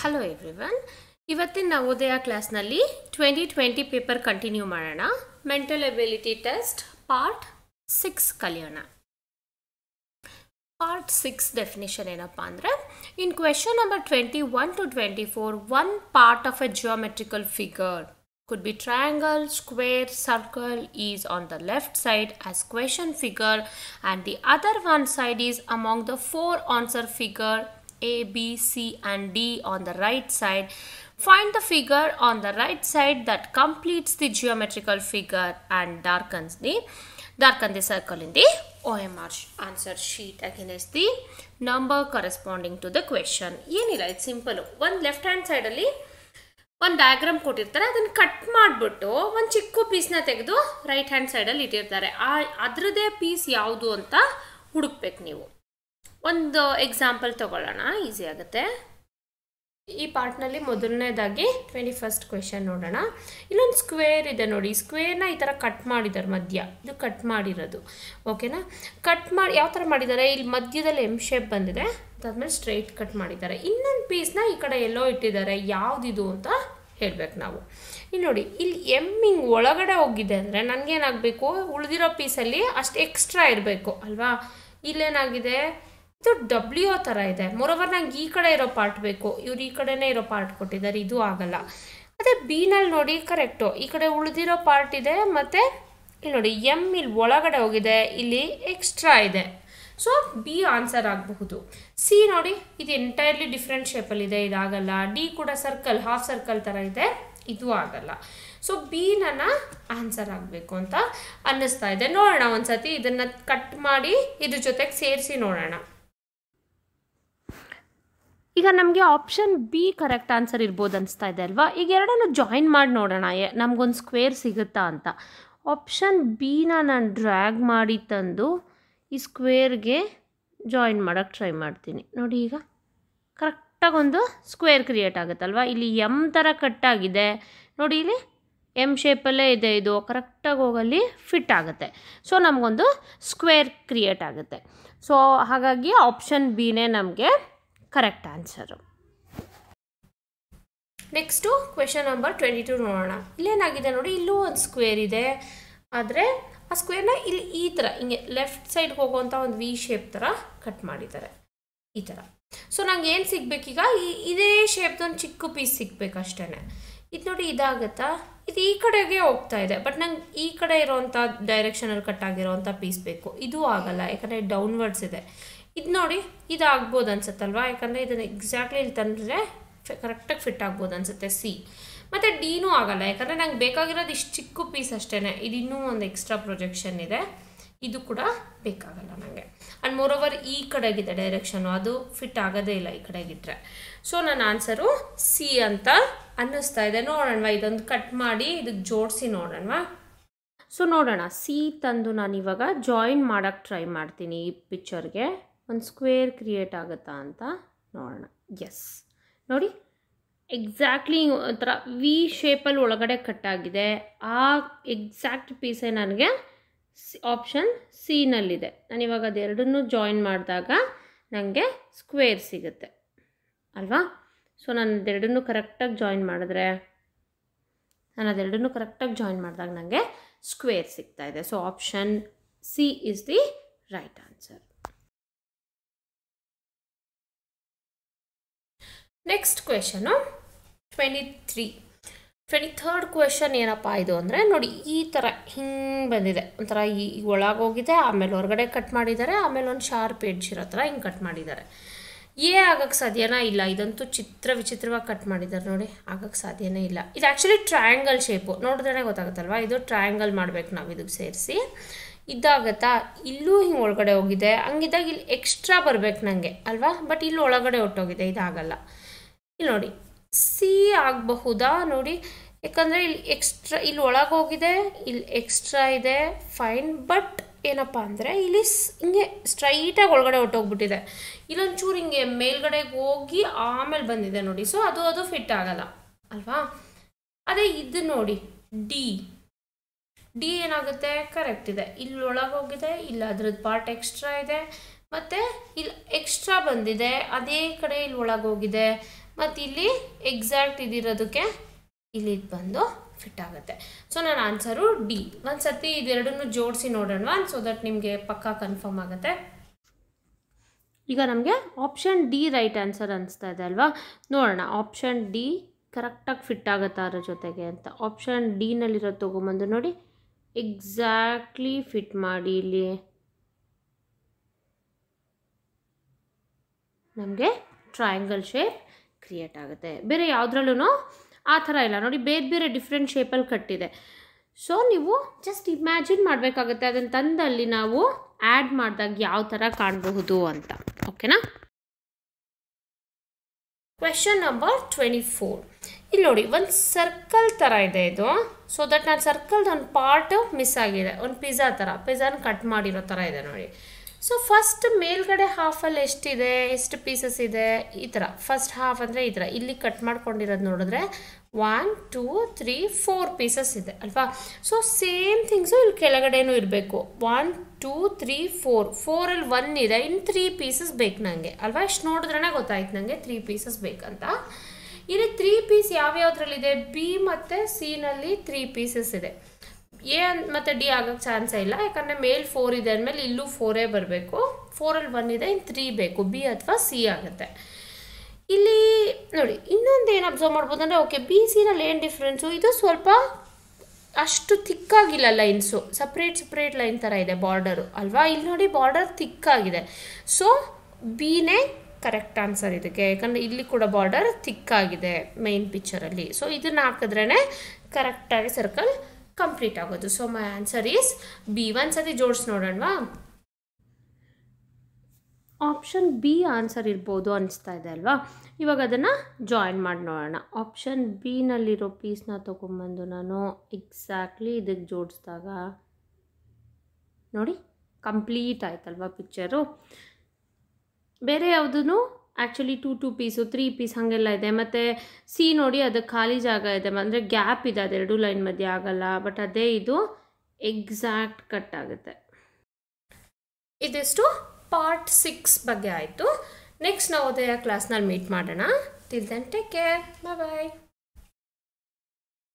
Hello everyone ಇವತ್ತಿನ ನವೋದಯ ಕ್ಲಾಸ್ನಲ್ಲಿ twenty twenty paper continue ಮಾಡೋಣ mental ability test part six ಕಲಿಯೋಣ ಪಾರ್ಟ್ ಸಿಕ್ಸ್ ಡೆಫಿನೇಷನ್ ಏನಪ್ಪ ಅಂದರೆ in question number twenty one to twenty four one part of a geometrical figure could be triangle square circle is on the left side as question figure and the other one side is among the four answer figure A, B, C and D on the right side. Find the figure on the right side that completes the geometrical figure and darkens the darken the circle in the OMR answer sheet. Again is the number corresponding to the question. simple ಏನಿಲ್ಲ ಇದು simple ಒಂದು left hand ಸೈಡಲ್ಲಿ ಒಂದು diagram ಕೊಟ್ಟಿರ್ತಾರೆ ಅದನ್ನು cut ಮಾಡಿಬಿಟ್ಟು ಒಂದು ಚಿಕ್ಕ ಪೀಸ್ನ ತೆಗೆದು ರೈಟ್ ಹ್ಯಾಂಡ್ ಸೈಡಲ್ಲಿ ಇಟ್ಟಿರ್ತಾರೆ ಆ ಅದರದೇ ಪೀಸ್ ಯಾವುದು ಅಂತ ಹುಡುಕ್ಬೇಕು ನೀವು ಒಂದು ಎಕ್ಸಾಂಪಲ್ ತಗೊಳ್ಳೋಣ ಈಸಿ ಆಗುತ್ತೆ ಈ ಪಾರ್ಟ್ನಲ್ಲಿ ಮೊದಲನೇದಾಗಿ ಟ್ವೆಂಟಿ ಫಸ್ಟ್ ಕ್ವೆಶನ್ ನೋಡೋಣ ಇಲ್ಲೊಂದು ಸ್ಕ್ವೇರ್ ಇದೆ ನೋಡಿ ಸ್ಕ್ವೇರ್ನ ಈ ಥರ ಕಟ್ ಮಾಡಿದ್ದಾರೆ ಮಧ್ಯ ಇದು ಕಟ್ ಮಾಡಿರೋದು ಓಕೆನಾ ಕಟ್ ಮಾಡಿ ಯಾವ ಥರ ಮಾಡಿದ್ದಾರೆ ಇಲ್ಲಿ ಮಧ್ಯದಲ್ಲಿ ಎಮ್ ಶೇಪ್ ಬಂದಿದೆ ಅದಾದಮೇಲೆ ಸ್ಟ್ರೈಟ್ ಕಟ್ ಮಾಡಿದ್ದಾರೆ ಇನ್ನೊಂದು ಪೀಸ್ನ ಈ ಕಡೆ ಎಲ್ಲೋ ಇಟ್ಟಿದ್ದಾರೆ ಯಾವುದಿದು ಅಂತ ಹೇಳಬೇಕು ನಾವು ಇಲ್ಲಿ ನೋಡಿ ಇಲ್ಲಿ ಎಮ್ಮಿಂಗ್ ಒಳಗಡೆ ಹೋಗಿದೆ ಅಂದರೆ ನನಗೇನಾಗಬೇಕು ಉಳಿದಿರೋ ಪೀಸಲ್ಲಿ ಅಷ್ಟು ಎಕ್ಸ್ಟ್ರಾ ಇರಬೇಕು ಅಲ್ವಾ ಇಲ್ಲೇನಾಗಿದೆ ಇದು ಡಬ್ಲ್ಯೂ ಥರ ಇದೆ ಮೊರೋವರ್ ನಂಗೆ ಈ ಕಡೆ ಇರೋ ಪಾರ್ಟ್ ಬೇಕು ಇವ್ರು ಈ ಕಡೆನೇ ಇರೋ ಪಾರ್ಟ್ ಕೊಟ್ಟಿದ್ದಾರೆ ಇದು ಆಗಲ್ಲ ಅದೇ ಬಿನಲ್ಲಿ ನೋಡಿ ಕರೆಕ್ಟು ಈ ಕಡೆ ಉಳಿದಿರೋ ಪಾರ್ಟ್ ಇದೆ ಮತ್ತು ಇಲ್ಲಿ ನೋಡಿ ಎಮ್ ಇಲ್ಲಿ ಒಳಗಡೆ ಹೋಗಿದೆ ಇಲ್ಲಿ ಎಕ್ಸ್ಟ್ರಾ ಇದೆ ಸೊ ಬಿ ಆನ್ಸರ್ ಆಗಬಹುದು ಸಿ ನೋಡಿ ಇದು ಎಂಟೈರ್ಲಿ ಡಿಫ್ರೆಂಟ್ ಶೇಪಲ್ಲಿದೆ ಇದಾಗಲ್ಲ ಡಿ ಕೂಡ ಸರ್ಕಲ್ ಹಾಫ್ ಸರ್ಕಲ್ ಥರ ಇದೆ ಇದು ಆಗಲ್ಲ ಸೊ ಬಿ ನನ್ನ ಆನ್ಸರ್ ಆಗಬೇಕು ಅಂತ ಅನ್ನಿಸ್ತಾ ಇದೆ ನೋಡೋಣ ಒಂದು ಇದನ್ನು ಕಟ್ ಮಾಡಿ ಇದ್ರ ಜೊತೆಗೆ ಸೇರಿಸಿ ನೋಡೋಣ ಈಗ ನಮಗೆ ಆಪ್ಷನ್ ಬಿ ಕರೆಕ್ಟ್ ಆನ್ಸರ್ ಇರ್ಬೋದು ಅನಿಸ್ತಾ ಇದೆ ಅಲ್ವಾ ಈಗ ಎರಡನ್ನು ಜಾಯಿನ್ ಮಾಡಿ ನೋಡೋಣ ನಮಗೊಂದು ಸ್ಕ್ವೇರ್ ಸಿಗುತ್ತಾ ಅಂತ ಆಪ್ಷನ್ ಬಿನ ನಾನು ಡ್ರ್ಯಾಗ್ ಮಾಡಿ ತಂದು ಈ ಸ್ಕ್ವೇರ್ಗೆ ಜಾಯಿನ್ ಮಾಡೋಕ್ಕೆ ಟ್ರೈ ಮಾಡ್ತೀನಿ ನೋಡಿ ಈಗ ಕರೆಕ್ಟಾಗಿ ಒಂದು ಸ್ಕ್ವೇರ್ ಕ್ರಿಯೇಟ್ ಆಗುತ್ತಲ್ವ ಇಲ್ಲಿ ಎಮ್ ಥರ ಕಟ್ಟಾಗಿದೆ ನೋಡಿ ಇಲ್ಲಿ ಎಮ್ ಶೇಪಲ್ಲೇ ಇದೆ ಇದು ಕರೆಕ್ಟಾಗಿ ಹೋಗಲ್ಲಿ ಫಿಟ್ ಆಗುತ್ತೆ ಸೊ ನಮಗೊಂದು ಸ್ಕ್ವೇರ್ ಕ್ರಿಯೇಟ್ ಆಗುತ್ತೆ ಸೊ ಹಾಗಾಗಿ ಆಪ್ಷನ್ ಬಿನೇ ನಮಗೆ correct answer next question number twenty two ನೋಡೋಣ ಇಲ್ಲೇನಾಗಿದೆ ನೋಡಿ ಇಲ್ಲೂ ಒಂದು ಸ್ಕ್ವೇರ್ ಇದೆ ಆದರೆ ಆ ಸ್ಕ್ವೇರ್ನ ಇಲ್ಲಿ ಈ ಥರ ಹಿಂಗೆ ಲೆಫ್ಟ್ ಸೈಡ್ಗೆ ಹೋಗುವಂಥ ಒಂದು ವಿ ಶೇಪ್ ಥರ ಕಟ್ ಮಾಡಿದ್ದಾರೆ ಈ ಥರ ಸೊ ನಂಗೆ ಏನು ಸಿಗಬೇಕೀಗ ಈ ಇದೇ ಶೇಪ್ದೊಂದು ಚಿಕ್ಕ ಪೀಸ್ ಸಿಗ್ಬೇಕು ಅಷ್ಟೇ ಇದು ನೋಡಿ ಇದಾಗತ್ತಾ ಇದು ಈ ಕಡೆಗೆ ಹೋಗ್ತಾ ಇದೆ ಬಟ್ ನಂಗೆ ಈ ಕಡೆ ಇರೋವಂಥ ಡೈರೆಕ್ಷನಲ್ಲಿ ಕಟ್ ಆಗಿರೋವಂಥ ಪೀಸ್ ಬೇಕು ಇದು ಆಗಲ್ಲ ಯಾಕಂದರೆ ಡೌನ್ವರ್ಡ್ಸ್ ಇದೆ ಇದು ನೋಡಿ ಆಗ್ಬೋದು ಅನ್ಸುತ್ತಲ್ವಾ ಯಾಕಂದರೆ ಇದನ್ನು ಎಕ್ಸಾಕ್ಟ್ಲಿ ಇಲ್ಲಿ ತಂದರೆ ಕರೆಕ್ಟಾಗಿ ಫಿಟ್ ಆಗ್ಬೋದು ಅನ್ಸುತ್ತೆ ಸಿ ಮತ್ತು ಡಿನೂ ಆಗಲ್ಲ ಯಾಕಂದರೆ ನಂಗೆ ಬೇಕಾಗಿರೋದು ಇಷ್ಟು ಚಿಕ್ಕ ಪೀಸ್ ಅಷ್ಟೇ ಇದು ಇನ್ನೂ ಒಂದು ಎಕ್ಸ್ಟ್ರಾ ಪ್ರೊಜೆಕ್ಷನ್ ಇದೆ ಇದು ಕೂಡ ಬೇಕಾಗಲ್ಲ ನನಗೆ ಆ್ಯಂಡ್ ಓವರ್ ಈ ಕಡೆಗಿದೆ ಡೈರೆಕ್ಷನು ಅದು ಫಿಟ್ ಆಗೋದೇ ಇಲ್ಲ ಈ ಕಡೆಗಿಟ್ರೆ ಸೊ ನನ್ನ ಆನ್ಸರು ಸಿ ಅಂತ ಅನ್ನಿಸ್ತಾ ಇದೆ ನೋಡೋಣವಾ ಇದೊಂದು ಕಟ್ ಮಾಡಿ ಇದಕ್ಕೆ ಜೋಡಿಸಿ ನೋಡೋಣವಾ ಸೊ ನೋಡೋಣ ಸಿ ತಂದು ನಾನು ಇವಾಗ ಜಾಯಿನ್ ಮಾಡೋಕ್ಕೆ ಟ್ರೈ ಮಾಡ್ತೀನಿ ಈ ಪಿಕ್ಚರ್ಗೆ ಒಂದು ಸ್ಕ್ವೇರ್ ಕ್ರಿಯೇಟ್ ಆಗುತ್ತಾ ಅಂತ ನೋಡೋಣ ಎಸ್ ನೋಡಿ ಎಕ್ಸಾಕ್ಟ್ಲಿ ಒಂಥರ ವಿ ಶೇಪಲ್ಲಿ ಒಳಗಡೆ ಕಟ್ಟಾಗಿದೆ ಆ ಎಕ್ಸಾಕ್ಟ್ ಪೀಸೇ ನನಗೆ ಆಪ್ಷನ್ ಸಿನಲ್ಲಿದೆ ಇವಾಗ ಅದೆರಡನ್ನೂ ಜಾಯಿನ್ ಮಾಡಿದಾಗ ನನಗೆ ಸ್ಕ್ವೇರ್ ಸಿಗುತ್ತೆ ಅಲ್ವಾ ಸೊ ನಾನು ಅದೆರಡನ್ನು ಕರೆಕ್ಟಾಗಿ ಜಾಯಿನ್ ಮಾಡಿದ್ರೆ ನಾನು ಅದೆರಡನ್ನೂ ಕರೆಕ್ಟಾಗಿ ಜಾಯಿನ್ ಮಾಡಿದಾಗ ನನಗೆ ಸ್ಕ್ವೇರ್ ಸಿಗ್ತಾ ಇದೆ so option C is the right answer next question twenty three twenty third question ಏನಪ್ಪ ಇದು ಅಂದರೆ ನೋಡಿ ಈ ಥರ ಹಿಂಗೆ ಬಂದಿದೆ ಒಂಥರ ಈ ಒಳಗೋಗಿದೆ ಆಮೇಲೆ ಹೊರಗಡೆ ಕಟ್ ಮಾಡಿದ್ದಾರೆ ಆಮೇಲೆ ಒಂದು ಶಾರ್ಪ್ ಎಡ್ಜ್ ಇರೋ ಥರ ಹಿಂಗೆ ಕಟ್ ಮಾಡಿದ್ದಾರೆ ಏ ಆಗೋಕ್ಕೆ ಸಾಧ್ಯನೇ ಇಲ್ಲ ಇದಂತೂ ಚಿತ್ರ ವಿಚಿತ್ರವಾಗಿ ಕಟ್ ಮಾಡಿದ್ದಾರೆ ನೋಡಿ ಆಗೋಕ್ಕೆ ಸಾಧ್ಯನೇ ಇಲ್ಲ ಇದು ಆ್ಯಕ್ಚುಲಿ ಟ್ರಯಾಂಗಲ್ ಶೇಪು ನೋಡಿದ್ರೆ ಗೊತ್ತಾಗುತ್ತಲ್ವ ಇದು ಟ್ರಯಾಂಗಲ್ ಮಾಡಬೇಕು ನಾವು ಇದಕ್ಕೆ ಸೇರಿಸಿ ಇದಾಗತ್ತಾ ಇಲ್ಲೂ ಹಿಂಗೆ ಒಳಗಡೆ ಹೋಗಿದೆ ಹಂಗಿದ್ದಾಗ ಇಲ್ಲಿ ಎಕ್ಸ್ಟ್ರಾ ಬರಬೇಕು ನನಗೆ ಅಲ್ವಾ ಬಟ್ ಇಲ್ಲಿ ಒಳಗಡೆ ಹೊಟ್ಟೋಗಿದೆ ಇದಾಗಲ್ಲ ಇಲ್ಲಿ ನೋಡಿ ಸಿ ಆಗಬಹುದಾ ನೋಡಿ ಯಾಕಂದರೆ ಇಲ್ಲಿ ಎಕ್ಸ್ಟ್ರಾ ಇಲ್ಲಿ ಒಳಗೆ ಹೋಗಿದೆ ಇಲ್ಲಿ ಎಕ್ಸ್ಟ್ರಾ ಇದೆ ಫೈನ್ ಬಟ್ ಏನಪ್ಪ ಅಂದರೆ ಇಲ್ಲಿ ಹಿಂಗೆ ಸ್ಟ್ರೈಟಾಗಿ ಒಳಗಡೆ ಹೊಟ್ಟೋಗ್ಬಿಟ್ಟಿದೆ ಇಲ್ಲೊಂಚೂರು ಹಿಂಗೆ ಮೇಲ್ಗಡೆಗೆ ಹೋಗಿ ಆಮೇಲೆ ಬಂದಿದೆ ನೋಡಿ ಸೊ ಅದು ಅದು ಫಿಟ್ ಆಗಲ್ಲ ಅಲ್ವಾ ಅದೇ ಇದು ನೋಡಿ ಡಿ ಡಿ ಏನಾಗುತ್ತೆ ಕರೆಕ್ಟ್ ಇದೆ ಇಲ್ಲಿ ಒಳಗೆ ಹೋಗಿದೆ ಇಲ್ಲಿ ಅದ್ರದ್ದು ಪಾರ್ಟ್ ಎಕ್ಸ್ಟ್ರಾ ಇದೆ ಮತ್ತು ಇಲ್ಲಿ ಎಕ್ಸ್ಟ್ರಾ ಬಂದಿದೆ ಅದೇ ಕಡೆ ಇಲ್ಲಿ ಒಳಗೆ ಹೋಗಿದೆ ಮತ್ತು ಇಲ್ಲಿ ಎಕ್ಸಾಕ್ಟ್ ಇದಿರೋದಕ್ಕೆ ಇಲ್ಲಿ ಬಂದು ಫಿಟ್ ಆಗುತ್ತೆ ಸೊ ನನ್ನ ಆನ್ಸರು ಡಿ ಒಂದು ಸತಿ ಇದೆರಡನ್ನೂ ಜೋಡಿಸಿ ನೋಡೋಣ ಸೊ ದಟ್ ನಿಮಗೆ ಪಕ್ಕಾ ಕನ್ಫರ್ಮ್ ಆಗುತ್ತೆ ಈಗ ನಮಗೆ ಆಪ್ಷನ್ ಡಿ ರೈಟ್ ಆನ್ಸರ್ ಅನಿಸ್ತಾ ಇದೆ ಅಲ್ವಾ ನೋಡೋಣ ಆಪ್ಷನ್ ಡಿ ಕರೆಕ್ಟಾಗಿ ಫಿಟ್ ಆಗುತ್ತೆ ಅದರ ಜೊತೆಗೆ ಅಂತ ಆಪ್ಷನ್ ಡಿನಲ್ಲಿರೋದು ತೊಗೊಂಬಂದು ನೋಡಿ ಎಕ್ಸಾಕ್ಟ್ಲಿ ಫಿಟ್ ಮಾಡಿ ಇಲ್ಲಿ ನಮಗೆ ಟ್ರಯಾಂಗಲ್ ಶೇಪ್ ಕ್ರಿಯೇಟ್ ಆಗುತ್ತೆ ಬೇರೆ ಯಾವುದ್ರಲ್ಲೂ ಆ ಥರ ಇಲ್ಲ ನೋಡಿ ಬೇರೆ ಬೇರೆ ಡಿಫ್ರೆಂಟ್ ಶೇಪಲ್ಲಿ ಕಟ್ಟಿದೆ ಸೊ ನೀವು ಜಸ್ಟ್ ಇಮ್ಯಾಜಿನ್ ಮಾಡಬೇಕಾಗುತ್ತೆ ಅದನ್ನು ತಂದಲ್ಲಿ ನಾವು ಆ್ಯಡ್ ಮಾಡಿದಾಗ ಯಾವ ಥರ ಕಾಣಬಹುದು ಅಂತ ಓಕೆನಾ ಕ್ವೆಶನ್ ನಂಬರ್ ಟ್ವೆಂಟಿ ಫೋರ್ ಇಲ್ಲಿ ನೋಡಿ ಒಂದು ಸರ್ಕಲ್ ಥರ ಇದೆ ಇದು ಸೊ ದಟ್ ನಾನು ಸರ್ಕಲ್ದು ಒಂದು ಪಾರ್ಟ್ ಮಿಸ್ ಆಗಿದೆ ಒಂದು ಪಿಜ್ಜಾ ಥರ ಪಿಜ್ಜಾನ ಕಟ್ ಮಾಡಿರೋ ಥರ ಇದೆ ನೋಡಿ ಸೊ ಫಸ್ಟ್ ಮೇಲ್ಗಡೆ ಹಾಫಲ್ಲಿ ಎಷ್ಟಿದೆ ಎಷ್ಟು ಪೀಸಸ್ ಇದೆ ಈ ಥರ ಫಸ್ಟ್ ಹಾಫ್ ಅಂದರೆ ಈ ಥರ ಇಲ್ಲಿ ಕಟ್ ಮಾಡ್ಕೊಂಡಿರೋದು ನೋಡಿದ್ರೆ one two three four pieces ಇದೆ ಅಲ್ವಾ ಸೊ ಸೇಮ್ ಥಿಂಗ್ಸು ಇಲ್ಲಿ ಕೆಳಗಡೆನೂ ಇರಬೇಕು ಒನ್ ಟೂ ತ್ರೀ ಫೋರ್ ಫೋರಲ್ಲಿ ಒನ್ ಇದೆ ಇನ್ನು ತ್ರೀ ಪೀಸಸ್ ಬೇಕು ನನಗೆ ಅಲ್ವಾ ಇಷ್ಟು ನೋಡಿದ್ರೆ ಗೊತ್ತಾಯ್ತು ನನಗೆ ತ್ರೀ ಪೀಸಸ್ ಬೇಕಂತ ಇಲ್ಲಿ ತ್ರೀ ಪೀಸ್ ಯಾವ್ಯಾವದ್ರಲ್ಲಿದೆ ಬಿ ಮತ್ತು ಸಿನಲ್ಲಿ ತ್ರೀ ಪೀಸಸ್ ಇದೆ ಎ ಮತ್ತು ಡಿ ಆಗೋಕ್ಕೆ ಚಾನ್ಸೇ ಇಲ್ಲ ಯಾಕಂದರೆ ಮೇಲ್ ಫೋರ್ ಇದೆ ಅಂದಮೇಲೆ ಇಲ್ಲೂ ಫೋರೇ ಬರಬೇಕು ಫೋರಲ್ಲಿ ಒನ್ ಇದೆ ಇನ್ನು ತ್ರೀ ಬೇಕು ಬಿ ಅಥವಾ ಸಿ ಆಗುತ್ತೆ ಇಲ್ಲಿ ನೋಡಿ ಇನ್ನೊಂದು ಏನು ಅಬ್ಸರ್ವ್ ಮಾಡ್ಬೋದು ಅಂದರೆ ಓಕೆ ಬಿ ಸಿನಲ್ಲಿ ಏನು ಡಿಫ್ರೆನ್ಸು ಇದು ಸ್ವಲ್ಪ ಅಷ್ಟು ಥಿಕ್ಕಾಗಿಲ್ಲ ಲೈನ್ಸು ಸಪ್ರೇಟ್ ಸಪ್ರೇಟ್ ಲೈನ್ ಥರ ಇದೆ ಬಾರ್ಡರು ಅಲ್ವಾ ಇಲ್ಲಿ ನೋಡಿ ಬಾರ್ಡರ್ ಥಿಕ್ಕಾಗಿದೆ ಸೊ ಬಿನೇ ಕರೆಕ್ಟ್ ಆನ್ಸರ್ ಇದಕ್ಕೆ ಯಾಕಂದರೆ ಇಲ್ಲಿ ಕೂಡ ಬಾರ್ಡರ್ ಥಿಕ್ಕಾಗಿದೆ ಮೈನ್ ಪಿಕ್ಚರಲ್ಲಿ ಸೊ ಇದನ್ನ ಹಾಕಿದ್ರೇ ಕರೆಕ್ಟಾಗಿ ಸರ್ಕಲ್ ಕಂಪ್ಲೀಟ್ ಆಗೋದು so my answer is B ಒಂದ್ಸತಿ ಜೋಡಿಸಿ ನೋಡೋಣವಾ ಆಪ್ಷನ್ ಬಿ ಆನ್ಸರ್ ಇರ್ಬೋದು ಅನಿಸ್ತಾ ಇದೆ ಅಲ್ವಾ ಇವಾಗ ಅದನ್ನು ಜಾಯಿನ್ ಮಾಡಿ ನೋಡೋಣ ಆಪ್ಷನ್ ಬಿನಲ್ಲಿರೋ ಪೀಸ್ನ ತೊಗೊಂಬಂದು ನಾನು ಎಕ್ಸಾಕ್ಟ್ಲಿ ಇದಕ್ಕೆ ಜೋಡಿಸಿದಾಗ ನೋಡಿ ಕಂಪ್ಲೀಟ್ ಆಯ್ತಲ್ವಾ ಪಿಕ್ಚರು ಬೇರೆ ಯಾವುದೂ actually two two piece three piece ಹಾಗೆಲ್ಲ ಇದೆ ಮತ್ತು ಸಿ ನೋಡಿ ಅದು ಖಾಲಿ ಜಾಗ ಇದೆ ಅಂದರೆ ಗ್ಯಾಪ್ ಇದೆ ಅದೆರಡು ಲೈನ್ ಮಧ್ಯೆ ಆಗಲ್ಲ ಬಟ್ ಅದೇ ಇದು ಎಕ್ಸಾಕ್ಟ್ ಕಟ್ ಆಗುತ್ತೆ ಇದಿಷ್ಟು ಪಾರ್ಟ್ ಸಿಕ್ಸ್ ಬಗ್ಗೆ ಆಯಿತು ನೆಕ್ಸ್ಟ್ ನಾವು ಉದಯ ಕ್ಲಾಸ್ನಲ್ಲಿ ಮೀಟ್ ಮಾಡೋಣ ದೆನ್ ಟೇಕ್ ಕೇರ್ ಬಾಯ್ ಬಾಯ್